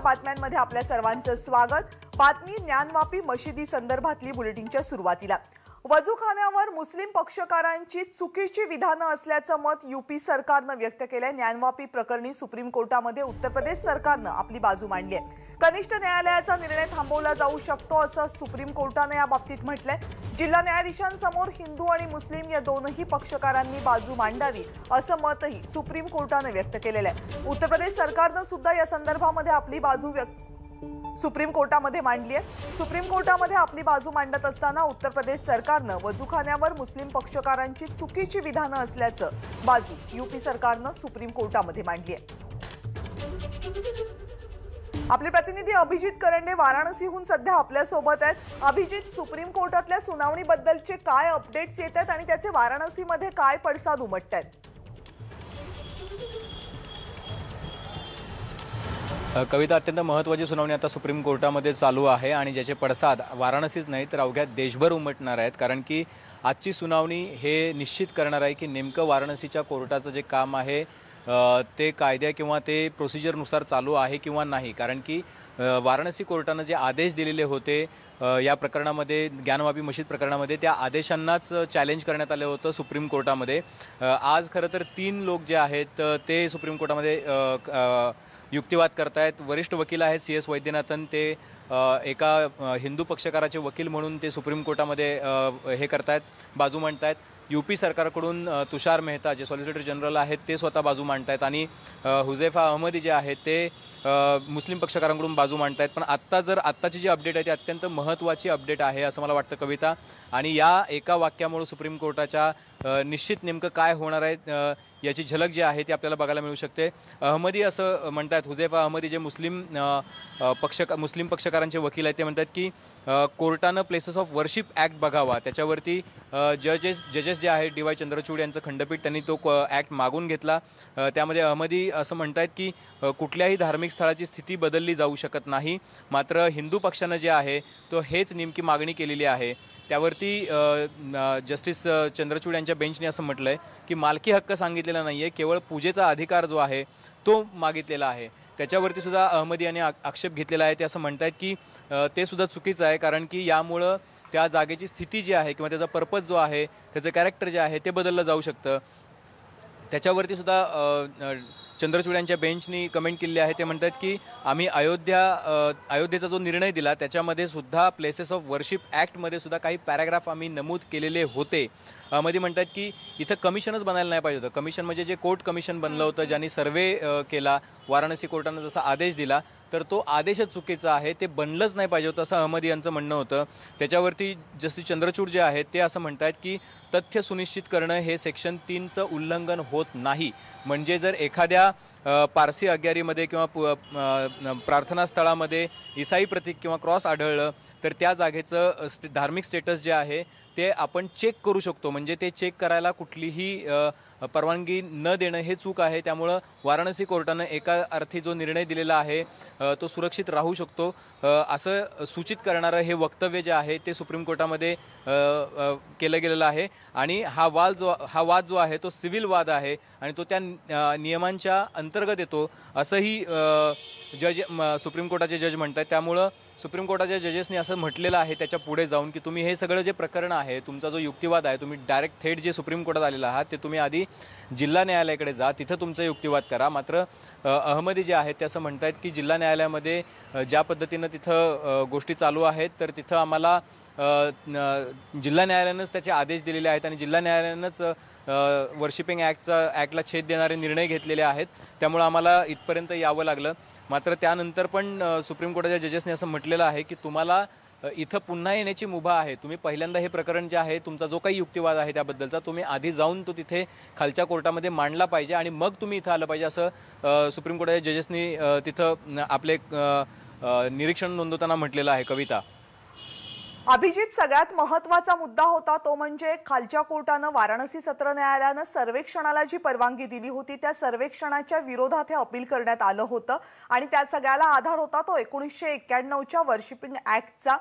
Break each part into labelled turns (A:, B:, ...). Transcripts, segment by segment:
A: सकाळच्या बातम्यांमध्ये आपल्या सर्वांचं स्वागत बातमी ज्ञानवापी मशिदी संदर्भातली बुलेटिनच्या सुरुवातीला वजूखान्यावर मुस्लिम पक्षकारांची चुकीची विधानं असल्याचं मत यूपी सरकारनं व्यक्त केलंय ज्ञानवापी प्रकरणी सुप्रीम कोर्टामध्ये उत्तर प्रदेश सरकारनं आपली बाजू मांडली आहे कनिष्ठ न्यायालयाचा निर्णय थांबवला जाऊ शकतो असं सुप्रीम कोर्टानं या बाबतीत म्हटलंय जिल्हा न्यायाधीशांसमोर हिंदू आणि मुस्लिम या दोनही पक्षकारांनी बाजू मांडावी असं मतही सुप्रीम कोर्टाने व्यक्त केलेलं आहे उत्तर प्रदेश सरकारनं सुद्धा या संदर्भामध्ये आपली बाजू व्यक्त सुप्रीम कोर्टामध्ये मांडली आहे सुप्रीम कोर्टामध्ये आपली बाजू मांडत असताना उत्तर प्रदेश सरकारनं वजूखान्यावर मुस्लिम पक्षकारांची चुकीची विधानं असल्याचं बाजू यूपी सरकारनं सुप्रीम कोर्टामध्ये मांडली आहे आपले प्रतिनिधी अभिजित करंडे वाराणसीहून सध्या आपल्यासोबत आहेत अभिजित सुप्रीम कोर्टातल्या सुनावणीबद्दलचे काय अपडेट्स येत आहेत आणि त्याचे वाराणसीमध्ये काय पडसाद उमटत आहेत
B: कविता अत्यंत महत्त्वाची सुनावणी आता सुप्रीम कोर्टामध्ये चालू आहे आणि ज्याचे पडसाद वाराणसीच नाही तर अवघ्या देशभर उमटणार आहेत कारण की आजची सुनावणी हे निश्चित करणार आहे की नेमकं वाराणसीच्या कोर्टाचं जे काम आहे ते कायद्या किंवा ते प्रोसिजरनुसार चालू आहे किंवा नाही कारण की वाराणसी कोर्टानं जे आदेश दिलेले होते या प्रकरणामध्ये ज्ञानवापी मशीद प्रकरणामध्ये त्या आदेशांनाच चॅलेंज करण्यात आलं होतं सुप्रीम कोर्टामध्ये आज खरं तर तीन लोक जे आहेत ते सुप्रीम कोर्टामध्ये युक्तिवाद करतायत वरिष्ठ वकील आहेत सी एस वैद्यनाथन ते एका हिंदू पक्षकाराचे वकील म्हणून ते सुप्रीम कोर्टामध्ये हे करतायत बाजू आहेत यू पी सरकारकडून तुषार मेहता जे सॉलिसिटर जनरल आहेत ते स्वतः बाजू आहेत आणि हुजेफा अहमदी जे आहेत ते मुस्लिम पक्षकारांकडून बाजू मांडतायत पण आत्ता जर आत्ताची जी अपडेट आहे ती अत्यंत महत्त्वाची अपडेट आहे असं मला वाटतं कविता आणि या एका वाक्यामुळे सुप्रीम कोर्टाच्या निश्चित नेमकं काय होणार आहे याची झलक जी आहे ती आपल्याला बघायला मिळू शकते अहमदी असं म्हणतात हुजेफा अहमदी जे मुस्लिम पक्ष मुस्लिम पक्षकारांचे वकील आहेत ते म्हणतात की कोर्टानं प्लेसेस ऑफ वर्शिप ॲक्ट बघावा त्याच्यावरती जजेस जजेस जे आहेत डी वाय चंद्रचूड यांचं खंडपीठ त्यांनी तो ॲक्ट मागून घेतला त्यामध्ये अहमदी असं आहेत की कुठल्याही धार्मिक स्थळाची स्थिती बदलली जाऊ शकत नाही मात्र हिंदू पक्षानं जे आहे तो हेच नेमकी मागणी केलेली आहे त्यावरती जस्टिस चंद्रचूड यांच्या बेंचने असं म्हटलं आहे की मालकी हक्क सांगितलेला नाही आहे केवळ पूजेचा अधिकार जो आहे तो मागितलेला आहे त्याच्यावरती सुद्धा अहमदी यांनी आक्षेप घेतलेला आहे ते असं आहेत की ते सुद्धा चुकीचं आहे कारण की यामुळं त्या जागेची स्थिती जी आहे किंवा त्याचा पर्पज जो आहे त्याचं कॅरेक्टर जे आहे ते बदललं जाऊ शकतं त्याच्यावरती सुद्धा चंद्रचूड यांच्या बेंचनी कमेंट केली आहे ते म्हणतात की आम्ही अयोध्या अयोध्येचा जो निर्णय दिला त्याच्यामध्ये सुद्धा प्लेसेस ऑफ वर्शिप ॲक्टमध्ये सुद्धा काही पॅराग्राफ आम्ही नमूद केलेले होते मध्ये म्हणतात की इथं कमिशनच बनायला नाही पाहिजे होतं कमिशन म्हणजे जे कोर्ट कमिशन बनलं होतं ज्यांनी सर्वे केला वाराणसी कोर्टानं जसा आदेश दिला तर तो आदेशच चुकीचा आहे ते बनलंच नाही पाहिजे होतं असं अहमद यांचं म्हणणं होतं त्याच्यावरती जस्टिस चंद्रचूड जे आहेत ते असं म्हणतात की तथ्य सुनिश्चित करणं हे सेक्शन तीनचं उल्लंघन होत नाही म्हणजे जर एखाद्या पारसी अग्यारीमध्ये किंवा प्रार्थनास्थळामध्ये इसाई प्रतीक किंवा क्रॉस आढळलं तर त्या जागेचं स्टे धार्मिक स्टेटस जे आहे ते आपण चेक करू शकतो म्हणजे ते चेक करायला कुठलीही परवानगी न देणं हे चूक आहे त्यामुळं वाराणसी कोर्टानं एका अर्थी जो निर्णय दिलेला आहे तो सुरक्षित राहू शकतो असं सूचित करणारं हे वक्तव्य जे आहे ते सुप्रीम कोर्टामध्ये केलं गेलेलं आहे आणि हा वाद जो हा वाद जो आहे तो सिव्हिल वाद आहे आणि तो त्या नियमांच्या अंतर्गत येतो असंही जज सुप्रीम कोर्टाचे जज म्हणत आहेत त्यामुळं सुप्रीम कोर्टाच्या जजेसनी असं म्हटलेलं आहे त्याच्या पुढे जाऊन की तुम्ही हे सगळं जे प्रकरण आहे तुमचा जो युक्तिवाद आहे तुम्ही डायरेक्ट थेट जे सुप्रीम कोर्टात आलेला आहात ते तुम्ही आधी जिल्हा न्यायालयाकडे जा तिथं तुमचा युक्तिवाद करा मात्र अहमदी जे आहेत ते असं म्हणत आहेत की जिल्हा न्यायालयामध्ये ज्या पद्धतीनं तिथं गोष्टी चालू आहेत तर तिथं आम्हाला जिल्हा न्यायालयानंच त्याचे आदेश दिलेले आहेत आणि जिल्हा न्यायालयानंच वर्शिपिंग ॲक्टचा ॲक्टला छेद देणारे निर्णय घेतलेले आहेत त्यामुळं आम्हाला इथपर्यंत यावं लागलं मात्र त्यानंतर पण सुप्रीम कोर्टाच्या जजेसने असं म्हटलेलं आहे की तुम्हाला इथं पुन्हा येण्याची मुभा आहे तुम्ही पहिल्यांदा हे प्रकरण जे आहे तुमचा जो काही युक्तिवाद आहे त्याबद्दलचा तुम्ही आधी जाऊन तो तिथे खालच्या कोर्टामध्ये मांडला पाहिजे आणि मग तुम्ही इथं आलं पाहिजे असं सुप्रीम कोर्टाच्या जजेसनी तिथं आपले निरीक्षण नोंदवताना म्हटलेलं आहे कविता
A: अभिजित सगळ्यात महत्वाचा मुद्दा होता तो म्हणजे खालच्या कोर्टानं वाराणसी सत्र न्यायालयानं सर्वेक्षणाला जी परवानगी दिली होती त्या सर्वेक्षणाच्या विरोधात हे अपील करण्यात आलं होतं आणि त्या सगळ्याला आधार होता तो एकोणीसशे एक्क्याण्णवच्या वर्शिपिंग ऍक्टचा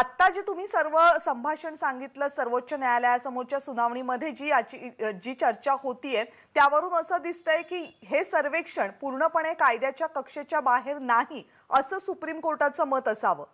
A: आत्ता जे तुम्ही सर्व संभाषण सांगितलं सर्वोच्च न्यायालयासमोरच्या सुनावणीमध्ये जी याची जी चर्चा होतीये त्यावरून असं दिसतंय की हे सर्वेक्षण पूर्णपणे कायद्याच्या कक्षेच्या बाहेर नाही असं सुप्रीम कोर्टाचं मत असावं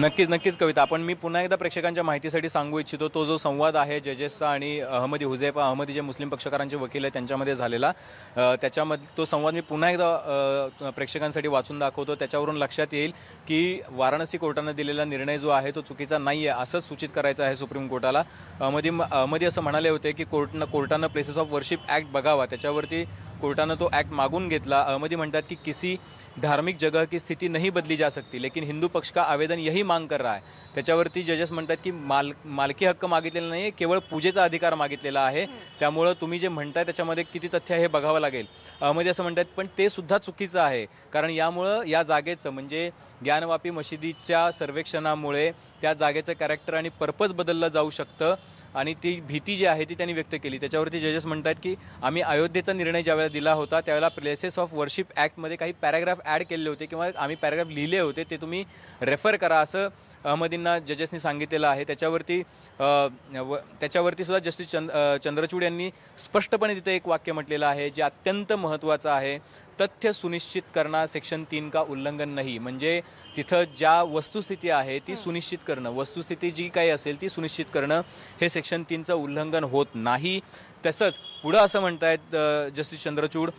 B: नक्कीच नक्कीच कविता आपण मी पुन्हा एकदा प्रेक्षकांच्या माहितीसाठी सांगू इच्छितो तो जो संवाद आहे जजेसचा आणि अहमदी हुजेपा अहमदी जे मुस्लिम पक्षकारांचे वकील आहेत त्यांच्यामध्ये झालेला त्याच्यामध्ये तो संवाद मी पुन्हा एकदा प्रेक्षकांसाठी वाचून दाखवतो त्याच्यावरून लक्षात येईल की वाराणसी कोर्टानं दिलेला निर्णय जो आहे तो चुकीचा नाही आहे असंच सूचित करायचं आहे सुप्रीम कोर्टाला अहमदी अहमदी असं म्हणाले होते की कोर्टनं कोर्टानं प्लेसेस ऑफ वर्शिप ॲक्ट बघावा त्याच्यावरती कोर्टानं तो ॲक्ट मागून घेतला अहमदी म्हणतात की किसी धार्मिक जगह की स्थिती नहीं बदली जा सकती लेकिन हिंदू पक्ष का आवेदन यही मांग कर रहा है त्याच्यावरती जजेस म्हणतात की माल मालकी हक्क मागितलेला नाही आहे केवळ पूजेचा अधिकार मागितलेला आहे त्यामुळं तुम्ही जे म्हणताय त्याच्यामध्ये किती तथ्य आहे हे बघावं लागेल अहमदी असं म्हणतात पण ते सुद्धा चुकीचं आहे कारण यामुळं या जागेचं म्हणजे ज्ञानवापी मशिदीच्या सर्वेक्षणामुळे त्या जागेचं कॅरेक्टर आणि पर्पज बदललं जाऊ शकतं आणि ती भीती जी आहे ती त्यांनी व्यक्त केली त्याच्यावरती जजेस म्हणतात की आम्ही अयोध्येचा निर्णय ज्यावेळेला दिला होता त्यावेळेला प्लेसेस ऑफ वर्शिप ॲक्टमध्ये काही पॅराग्राफ ॲड केले होते किंवा आम्ही पॅराग्राफ लिहिले होते ते तुम्ही रेफर करा असं अहमदींना जजेसनी सांगितलेलं आहे त्याच्यावरती त्याच्यावरती सुद्धा जस्टिस चंद चंद्रचूड यांनी स्पष्टपणे तिथे एक वाक्य म्हटलेलं आहे जे अत्यंत महत्त्वाचं आहे तथ्य सुनिश्चित करना सेक्शन तीन का उल्लंघन नाही म्हणजे तिथं ज्या वस्तुस्थिती आहे ती सुनिश्चित करणं वस्तुस्थिती जी काही असेल ती सुनिश्चित करणं हे सेक्शन तीनचं उल्लंघन होत नाही तसंच पुढं असं म्हणत आहेत जस्टिस चंद्रचूड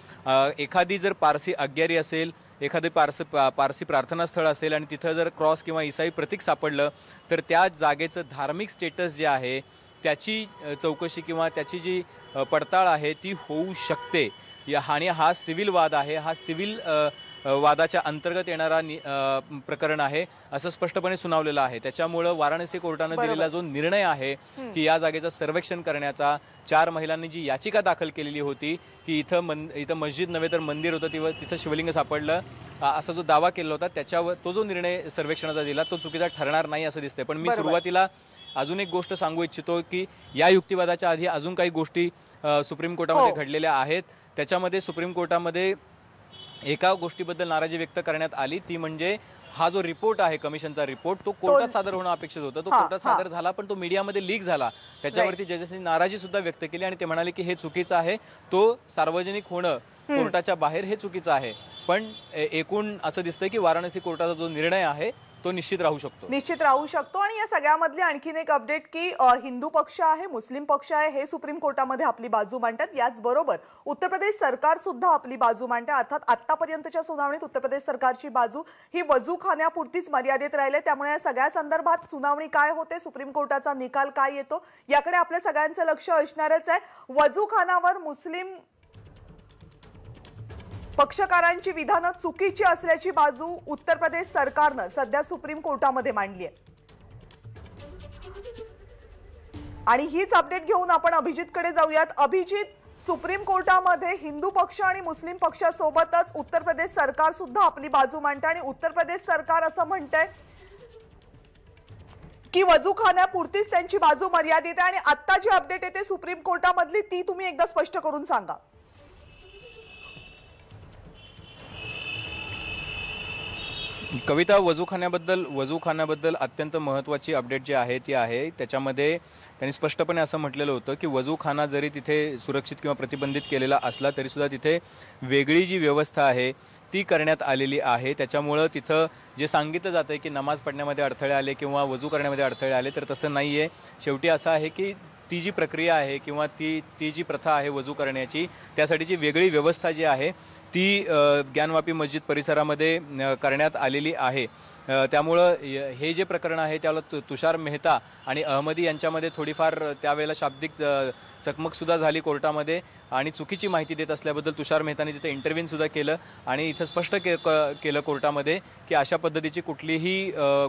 B: एखादी जर पारसी अग्यारी असेल एखादी पारसी पारसी प्रार्थनास्थळ असेल आणि तिथं जर क्रॉस किंवा इसाई प्रतीक सापडलं तर त्या जागेचं धार्मिक स्टेटस जे आहे त्याची चौकशी किंवा त्याची जी पडताळ आहे ती होऊ शकते या आणि हा सिव्हिल वाद आहे हा सिव्हिल वादाच्या अंतर्गत येणारा प्रकरण आहे असं स्पष्टपणे सुनावलेलं आहे त्याच्यामुळं वाराणसी कोर्टानं दिलेला जो निर्णय आहे की या जागेचं सर्वेक्षण करण्याचा चार महिलांनी जी याचिका दाखल केलेली होती की इथं मन इथं मस्जिद नव्हे तर मंदिर होतं तिथं तिथं शिवलिंग सापडलं असा जो दावा केला होता त्याच्यावर तो जो निर्णय सर्वेक्षणाचा दिला तो चुकीचा ठरणार नाही असं दिसतंय पण मी सुरुवातीला अजून एक गोष्ट सांगू इच्छितो की या युक्तिवादाच्या आधी अजून काही गोष्टी सुप्रीम कोर्टामध्ये हो. घडलेल्या आहेत त्याच्यामध्ये सुप्रीम कोर्टामध्ये एका गोष्टीबद्दल नाराजी व्यक्त करण्यात आली ती म्हणजे हा जो रिपोर्ट आहे कमिशनचा रिपोर्ट तो कोर्टात सादर होणं अपेक्षित होता तो कोर्टात सादर झाला पण तो मीडियामध्ये लीक झाला त्याच्यावरती जजेसनी नाराजी सुद्धा व्यक्त केली आणि ते म्हणाले की हे चुकीचं आहे तो सार्वजनिक होणं कोर्टाच्या बाहेर हे चुकीचं आहे पण एकूण असं दिसतंय की वाराणसी कोर्टाचा जो निर्णय आहे तो निश्चित राहू शकतो
A: निश्चित राहू शकतो आणि या सगळ्यामधली आणखीन एक अपडेट की हिंदू पक्ष आहे मुस्लिम पक्ष आहे हे सुप्रीम कोर्टामध्ये आपली बाजू मांडतात याचबरोबर उत्तर प्रदेश सरकार सुद्धा आपली बाजू मांडते अर्थात आतापर्यंतच्या सुनावणीत उत्तर प्रदेश सरकारची बाजू ही वजू खाण्यापुरतीच मर्यादित राहिले त्यामुळे या सगळ्या संदर्भात सुनावणी काय होते सुप्रीम कोर्टाचा निकाल काय येतो याकडे आपल्या सगळ्यांचं लक्ष असणारच आहे वजू खानावर मुस्लिम पक्षकारांची विधानं चुकीची असल्याची बाजू उत्तर प्रदेश सरकारनं सध्या सुप्रीम कोर्टामध्ये मांडली आहे आणि हीच अपडेट घेऊन आपण अभिजितकडे जाऊयात अभिजित सुप्रीम कोर्टामध्ये हिंदू पक्ष आणि मुस्लिम पक्षासोबतच उत्तर प्रदेश सरकार सुद्धा आपली बाजू मांडते आणि उत्तर प्रदेश सरकार असं म्हणतंय की खाण्यापुरतीच त्यांची बाजू मर्यादित आहे आणि आत्ता जी अपडेट येते सुप्रीम कोर्टामधली ती तुम्ही एकदा स्पष्ट करून सांगा
B: कविता वजूखान्याबद्दल वजूखान्याबद्दल अत्यंत महत्त्वाची अपडेट जी आहे ती आहे त्याच्यामध्ये त्यांनी स्पष्टपणे असं म्हटलेलं होतं की वजूखाना जरी तिथे सुरक्षित किंवा प्रतिबंधित केलेला असला तरीसुद्धा तिथे वेगळी जी व्यवस्था आहे ती करण्यात आलेली आहे त्याच्यामुळं तिथं जे सांगितलं जातं आहे की नमाज पडण्यामध्ये अडथळे आले किंवा वजू करण्यामध्ये अडथळे आले तर तसं नाही आहे शेवटी असं आहे की ती जी प्रक्रिया आहे किंवा ती ती जी प्रथा आहे वजू करण्याची त्यासाठी जी वेगळी व्यवस्था जी आहे ती ज्ञानवापी मस्जिद परिसरामध्ये करण्यात आलेली आहे त्यामुळं हे जे प्रकरण आहे त्याला तुषार मेहता आणि अहमदी यांच्यामध्ये थोडीफार त्यावेळेला शाब्दिक चकमकसुद्धा झाली कोर्टामध्ये आणि चुकीची माहिती देत असल्याबद्दल तुषार मेहताने तिथे इंटरव्ह्यूनसुद्धा केलं आणि इथं स्पष्ट के केलं कोर्टामध्ये की अशा पद्धतीची कुठलीही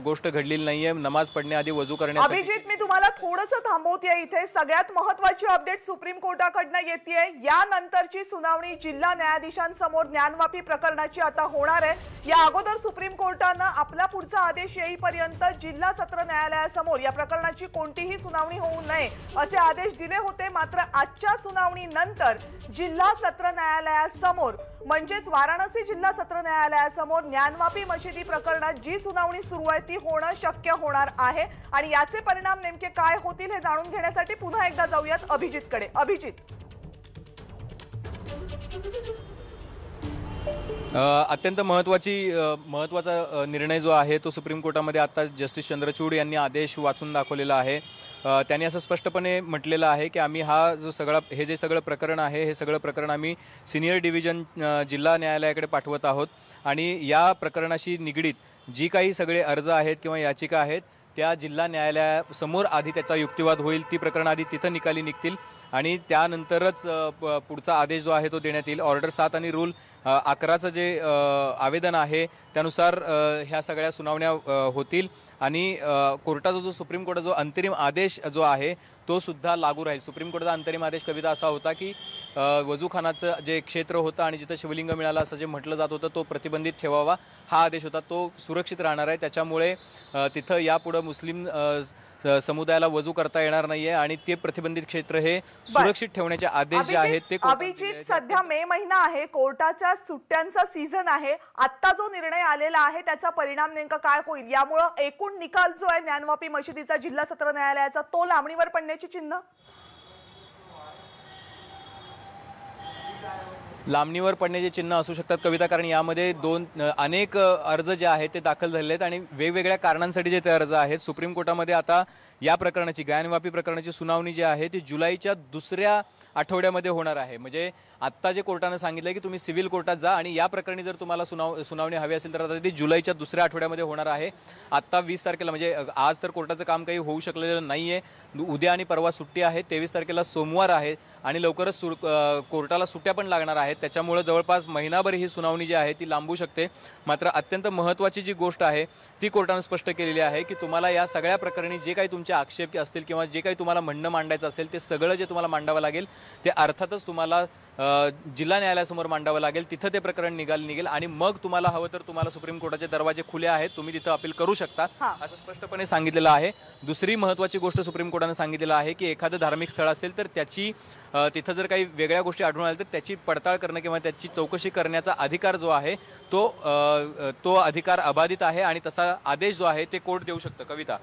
B: गोष्ट घडलेली नाहीये नमाज पडण्याआधी वजू करणे अभिजित
A: मी तुम्हाला थोडंसं थांबवते इथे सगळ्यात महत्वाची अपडेट सुप्रीम कोर्टाकडनं येते यानंतरची सुनावणी जिल्हा न्यायाधीशांसमोर ज्ञानवापी प्रकरणाची आता होणार आहे या अगोदर सुप्रीम कोर्टानं आपला पुढचा आदेश येईपर्यंत जिल्हा सत्र न्यायालयासमोर या प्रकरणाची कोणतीही सुनावणी होऊ नये असे आदेश दिले होते मात्र आजच्या सुनावणीनंतर जिल्हा सत्र न्यायालयासमोर म्हणजेच वाराणसी जिल्हा सत्र न्यायालयासमोर ज्ञानवापी मशिदी प्रकरणात जी सुनावणी सुरू आहे ती होणं शक्य होणार आहे आणि याचे परिणाम नेमके काय होतील हे जाणून घेण्यासाठी पुन्हा एकदा जाऊयात अभिजितकडे अभिजित
B: अत्यंत महत्त्वाची महत्त्वाचा निर्णय जो आहे तो सुप्रीम कोर्टामध्ये आता जस्टिस चंद्रचूड यांनी आदेश वाचून दाखवलेला आहे त्यांनी असं स्पष्टपणे म्हटलेलं आहे की आम्ही हा जो सगळा हे जे सगळं प्रकरण आहे हे सगळं प्रकरण आम्ही सिनियर डिव्हिजन जिल्हा न्यायालयाकडे पाठवत आहोत आणि या प्रकरणाशी निगडीत जी काही सगळे अर्ज आहेत किंवा याचिका आहेत त्या जिल्हा न्यायालयासमोर आधी त्याचा युक्तिवाद होईल ती प्रकरण आधी तिथं निकाली निघतील आणि त्यानंतरच पुढचा आदेश जो आहे तो देण्यात येईल ऑर्डर सात आणि रूल अकराचं जे आवेदन आहे त्यानुसार ह्या सगळ्या सुनावण्या होतील आणि कोर्टाचा जो सुप्रीम कोर्टाचा जो अंतरिम आदेश जो आहे तो सुद्धा लागू राहील सुप्रीम कोर्टाचा अंतरिम आदेश कविता असा होता की वजूखानाचं जे क्षेत्र होतं आणि जिथं शिवलिंग मिळालं असं जे म्हटलं जात होतं तो प्रतिबंधित ठेवावा हा आदेश होता तो सुरक्षित राहणार आहे त्याच्यामुळे तिथं यापुढं मुस्लिम समुदायाला वजू करता येणार नाहीये आणि ते प्रतिबंधित क्षेत्र हे सुरक्षित ठेवण्याचे आदेश जे आहेत ते अभिजित
A: सध्या मे महिना आहे कोर्टाच्या सुट्ट्यांचा सीझन आहे आता जो निर्णय आलेला आहे त्याचा परिणाम नेमका काय होईल यामुळे एकूण निकाल जो आहे ज्ञानवापी मशिदीचा जिल्हा सत्र न्यायालयाचा तो लांबणीवर पडण्याची चिन्ह
B: लांबणीवर पडण्याचे चिन्ह असू शकतात कविता कारण यामध्ये दोन अनेक अर्ज जे आहेत ते दाखल झाले आहेत आणि वेगवेगळ्या कारणांसाठी जे ते अर्ज आहेत सुप्रीम कोर्टामध्ये आता या प्रकरणाची गायनवापी प्रकरणाची सुनावणी जी आहे ती जुलैच्या दुसऱ्या आठवड्यामध्ये होणार आहे म्हणजे आत्ता जे कोर्टानं सांगितलं की तुम्ही सिव्हिल कोर्टात जा आणि या प्रकरणी जर तुम्हाला सुनाव सुनावणी हवी असेल तर आता ती जुलैच्या दुसऱ्या आठवड्यामध्ये होणार आहे आत्ता वीस तारखेला म्हणजे आज तर कोर्टाचं काम काही होऊ शकलेलं नाही आहे उद्या आणि परवा सुट्टी आहे तेवीस तारखेला सोमवार आहे आणि लवकरच सु कोर्टाला सुट्ट्या पण लागणार आहेत त्याच्यामुळं जवळपास महिनाभर ही सुनावणी जी आहे ती लांबू शकते मात्र अत्यंत महत्त्वाची जी गोष्ट आहे ती कोर्टानं स्पष्ट केलेली आहे की तुम्हाला या सगळ्या प्रकरणी जे काही तुमचे आक्षेप असतील किंवा जे काही तुम्हाला म्हणणं मांडायचं असेल ते सगळं जे तुम्हाला मांडावं लागेल ते अर्थातच तुम्हाला जिल्हा न्यायालयासमोर मांडावं लागेल तिथं ते प्रकरण निघाल निघेल आणि मग तुम्हाला हवं तर तुम्हाला सुप्रीम कोर्टाचे दरवाजे खुले आहेत तुम्ही तिथं अपील करू शकता असं स्पष्टपणे सांगितलेलं आहे दुसरी महत्वाची गोष्ट सुप्रीम कोर्टानं सांगितलेलं आहे की एखादं धार्मिक स्थळ असेल तर त्याची तिथं जर काही वेगळ्या गोष्टी आढळून आल्या तर त्याची पडताळ करणं किंवा त्याची चौकशी करण्याचा अधिकार जो आहे तो तो अधिकार अबाधित आहे आणि तसा आदेश जो आहे ते कोर्ट देऊ शकतं कविता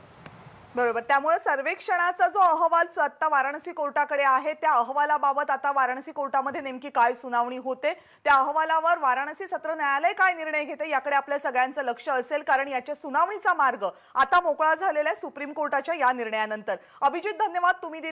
A: बरोबर त्यामुळे सर्वेक्षणाचा जो अहवाल आता वाराणसी कोर्टाकडे आहे त्या अहवालाबाबत आता वाराणसी कोर्टामध्ये नेमकी काय सुनावणी होते त्या अहवालावर वाराणसी सत्र न्यायालय काय निर्णय घेते याकडे आपल्या सगळ्यांचं लक्ष असेल कारण याच्या सुनावणीचा मार्ग आता मोकळा झालेला आहे सुप्रीम कोर्टाच्या या निर्णयानंतर अभिजित धन्यवाद तुम्ही